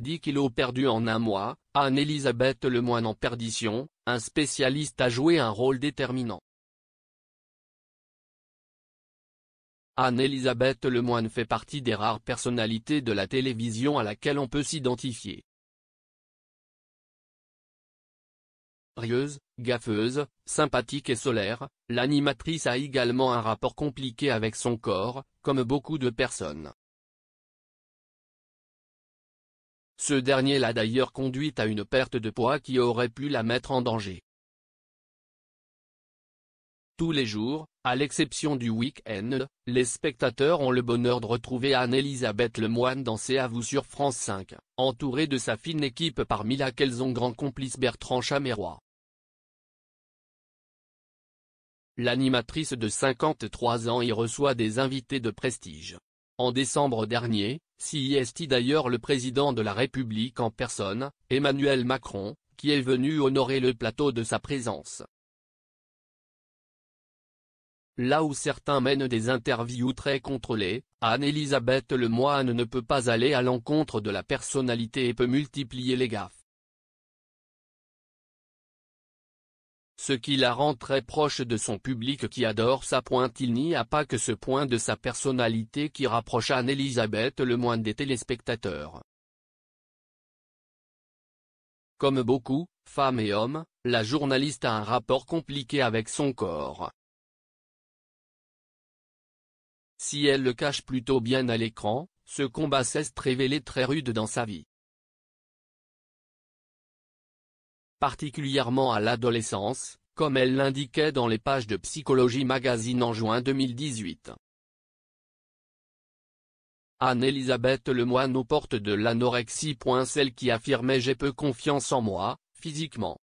10 kilos perdus en un mois, Anne-Elisabeth Lemoine en perdition, un spécialiste a joué un rôle déterminant. Anne-Elisabeth Lemoine fait partie des rares personnalités de la télévision à laquelle on peut s'identifier. Rieuse, gaffeuse, sympathique et solaire, l'animatrice a également un rapport compliqué avec son corps, comme beaucoup de personnes. Ce dernier l'a d'ailleurs conduite à une perte de poids qui aurait pu la mettre en danger. Tous les jours, à l'exception du week-end, les spectateurs ont le bonheur de retrouver Anne-Elisabeth Lemoine danser à vous sur France 5, entourée de sa fine équipe parmi laquelle son grand complice Bertrand Chamérois. L'animatrice de 53 ans y reçoit des invités de prestige. En décembre dernier, est-il d'ailleurs le président de la République en personne, Emmanuel Macron, qui est venu honorer le plateau de sa présence. Là où certains mènent des interviews très contrôlées, Anne-Elisabeth Lemoine ne peut pas aller à l'encontre de la personnalité et peut multiplier les gaffes. ce qui la rend très proche de son public qui adore sa pointe. Il n'y a pas que ce point de sa personnalité qui rapproche Anne-Elisabeth moins des téléspectateurs. Comme beaucoup, femmes et hommes, la journaliste a un rapport compliqué avec son corps. Si elle le cache plutôt bien à l'écran, ce combat de révélé très rude dans sa vie. particulièrement à l'adolescence, comme elle l'indiquait dans les pages de Psychologie Magazine en juin 2018. Anne-Elisabeth Lemoine aux portes de l'anorexie. Celle qui affirmait J'ai peu confiance en moi, physiquement.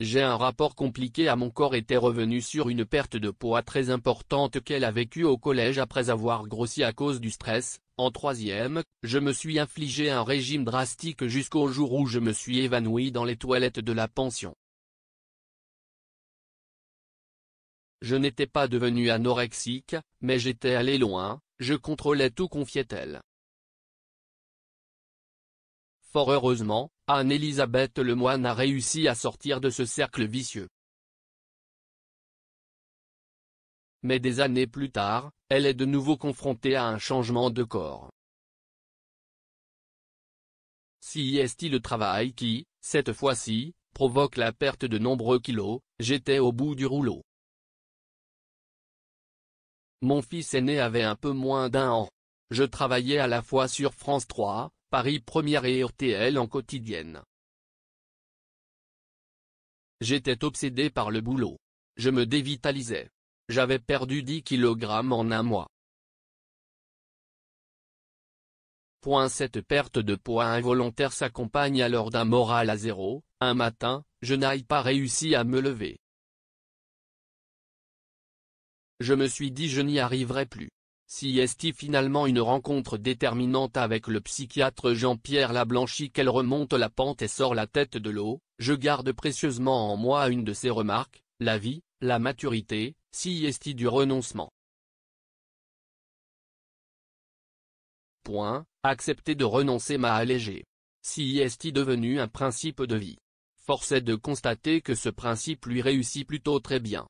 J'ai un rapport compliqué à mon corps était revenu sur une perte de poids très importante qu'elle a vécue au collège après avoir grossi à cause du stress. En troisième, je me suis infligé un régime drastique jusqu'au jour où je me suis évanoui dans les toilettes de la pension. Je n'étais pas devenu anorexique, mais j'étais allé loin, je contrôlais tout confiait-elle. Fort heureusement, Anne-Elisabeth Lemoine a réussi à sortir de ce cercle vicieux. Mais des années plus tard, elle est de nouveau confrontée à un changement de corps. Si est le travail qui, cette fois-ci, provoque la perte de nombreux kilos, j'étais au bout du rouleau. Mon fils aîné avait un peu moins d'un an. Je travaillais à la fois sur France 3, Paris Première et RTL en quotidienne. J'étais obsédé par le boulot. Je me dévitalisais. J'avais perdu 10 kg en un mois. Point cette perte de poids involontaire s'accompagne alors d'un moral à zéro, un matin, je n'ai pas réussi à me lever. Je me suis dit je n'y arriverai plus. Si est finalement une rencontre déterminante avec le psychiatre Jean-Pierre Lablanchi qu'elle remonte la pente et sort la tête de l'eau, je garde précieusement en moi une de ses remarques, la vie, la maturité, si est du renoncement. Point, accepter de renoncer m'a allégé. Si est devenu un principe de vie. Force est de constater que ce principe lui réussit plutôt très bien.